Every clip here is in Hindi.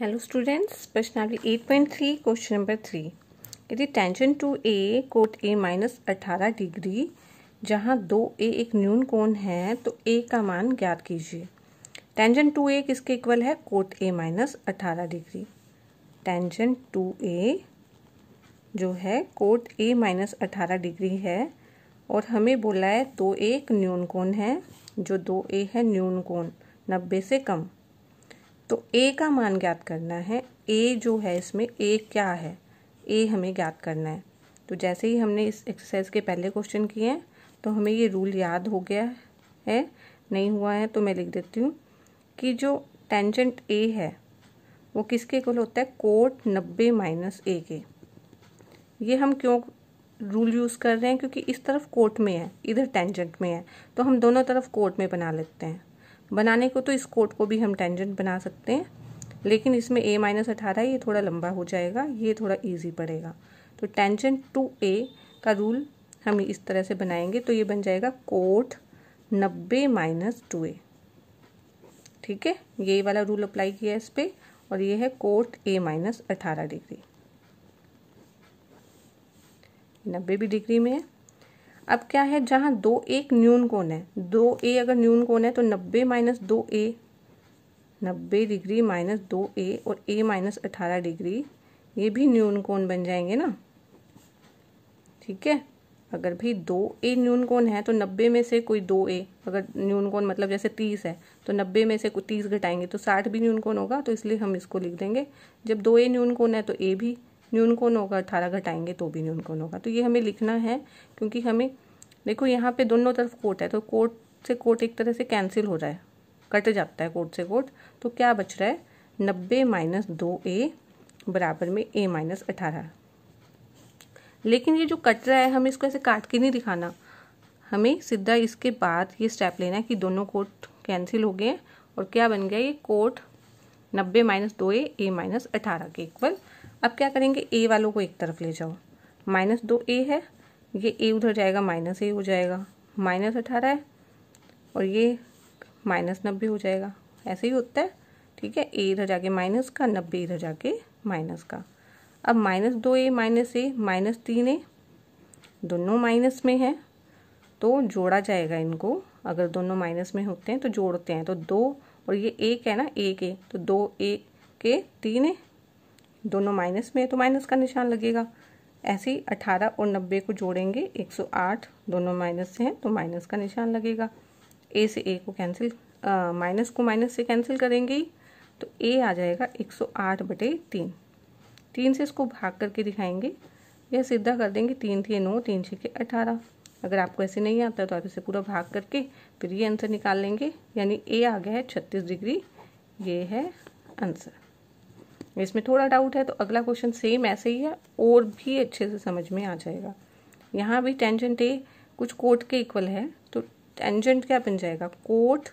हेलो स्टूडेंट्स प्रश्न hello eight point three question number three यदि tan two A cot A minus अठारह डिग्री जहाँ दो ए एक न्यून कोण है तो ए का मान ज्ञात कीजिए टेंशन टू ए किसके इक्वल है कोट ए माइनस अठारह डिग्री टेंशन टू ए जो है कोट ए माइनस अठारह डिग्री है और हमें बोला है दो ए एक न्यून कोण है जो दो ए है न्यून कोण नब्बे से कम तो ए का मान ज्ञात करना है ए जो है इसमें ए क्या है ए हमें ज्ञात करना है तो जैसे ही हमने इस एक्सरसाइज के पहले क्वेश्चन किए हैं तो हमें ये रूल याद हो गया है नहीं हुआ है तो मैं लिख देती हूँ कि जो टेंजेंट ए है वो किसके कुल होता है कोट नब्बे माइनस ए के ये हम क्यों रूल यूज़ कर रहे हैं क्योंकि इस तरफ कोट में है इधर टेंजेंट में है तो हम दोनों तरफ कोट में बना लेते हैं बनाने को तो इस कोट को भी हम टेंजेंट बना सकते हैं लेकिन इसमें ए माइनस अठारह ये थोड़ा लंबा हो जाएगा ये थोड़ा ईजी पड़ेगा तो टेंजेंट टू ए का रूल हम इस तरह से बनाएंगे तो ये बन जाएगा कोट नब्बे माइनस टू ए ठीक है ये वाला रूल अप्लाई किया है इस पर और ये है कोट ए माइनस अठारह डिग्री नब्बे भी डिग्री में है अब क्या है जहाँ दो एक न्यून कोण है दो ए अगर न्यून कोण है तो नब्बे माइनस दो ए नब्बे डिग्री माइनस दो ए और ए माइनस अठारह डिग्री ये भी न्यून कोण बन जाएंगे ना ठीक है अगर भी दो ए न्यून कोण है तो नब्बे में से कोई दो ए अगर न्यून कोण मतलब जैसे तीस है तो नब्बे में से कोई तीस घटाएंगे तो साठ भी न्यून कोण होगा तो इसलिए हम इसको लिख देंगे जब दो ए न्यून कोण है तो ए भी न्यून कौन होगा अठारह घटाएंगे तो भी न्यून कौन होगा तो ये हमें लिखना है क्योंकि हमें देखो यहाँ पे दोनों तरफ कोट है तो कोट से कोट एक तरह से कैंसिल हो रहा है कट जाता है कोट से कोट तो क्या बच रहा है नब्बे माइनस दो ए बराबर में ए माइनस अठारह लेकिन ये जो कट रहा है हमें इसको ऐसे काट के नहीं दिखाना हमें सीधा इसके बाद ये स्टेप लेना है कि दोनों कोट कैंसिल हो गए और क्या बन गया ये कोट नब्बे माइनस दो ए ए माइनस अठारह के इक्वल अब क्या करेंगे ए वालों को एक तरफ ले जाओ माइनस दो ए है ये ए उधर जाएगा माइनस ए हो जाएगा माइनस अठारह है और ये माइनस नब्बे हो जाएगा ऐसे ही होता है ठीक है ए इधर जाके माइनस का नब्बे इधर जाके माइनस का अब माइनस दो ए माइनस ए माइनस तीन ए दोनों माइनस में है तो जोड़ा जाएगा इनको अगर दोनों माइनस में होते हैं तो जोड़ते हैं तो दो और ये एक है ना एक के तो दो ए के तीन है दोनों माइनस में है तो माइनस का निशान लगेगा ऐसे ही अठारह और नब्बे को जोड़ेंगे एक सौ आठ दोनों माइनस से हैं तो माइनस का निशान लगेगा ए से ए को कैंसिल माइनस को माइनस से कैंसिल करेंगे तो ए आ जाएगा एक सौ आठ बटे तीन तीन से इसको भाग करके दिखाएंगे या सीधा कर देंगे तीन थी नौ तीन छः के अठारह अगर आपको ऐसे नहीं आता तो आप इसे पूरा भाग करके फिर ये आंसर निकाल लेंगे यानी ए आ गया है छत्तीस डिग्री ये है आंसर इसमें थोड़ा डाउट है तो अगला क्वेश्चन सेम ऐसे ही है और भी अच्छे से समझ में आ जाएगा यहाँ भी टेंजेंट ए कुछ कोट के इक्वल है तो टेंजेंट क्या बन जाएगा कोट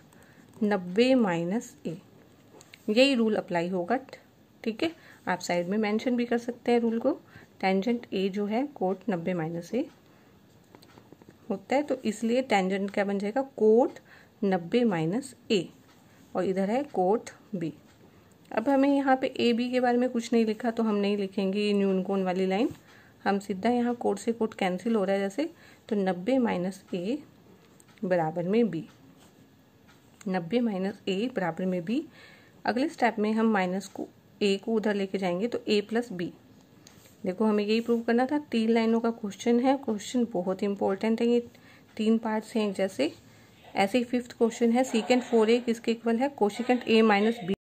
नब्बे माइनस ए यही रूल अप्लाई होगा ठीक है आप साइड में मेंशन भी कर सकते हैं रूल को टेंजेंट ए जो है कोट नब्बे माइनस ए होता है तो इसलिए टेंजेंट क्या बन जाएगा कोट नब्बे माइनस ए और इधर है कोट बी अब हमें यहाँ पे ए बी के बारे में कुछ नहीं लिखा तो हम नहीं लिखेंगे ये न्यून कोण वाली लाइन हम सीधा यहाँ कोट से कोट कैंसिल हो रहा है जैसे तो नब्बे माइनस ए बराबर में बी नब्बे माइनस ए बराबर में बी अगले स्टेप में हम माइनस को ए को उधर लेके जाएंगे तो ए प्लस बी देखो हमें यही प्रूव करना था तीन लाइनों का क्वेश्चन है क्वेश्चन बहुत इंपॉर्टेंट है ये तीन पार्ट्स हैं जैसे ऐसे ही फिफ्थ क्वेश्चन है सीकेंड फोर ए किसके इक्वल है कोशिकेंट ए माइनस बी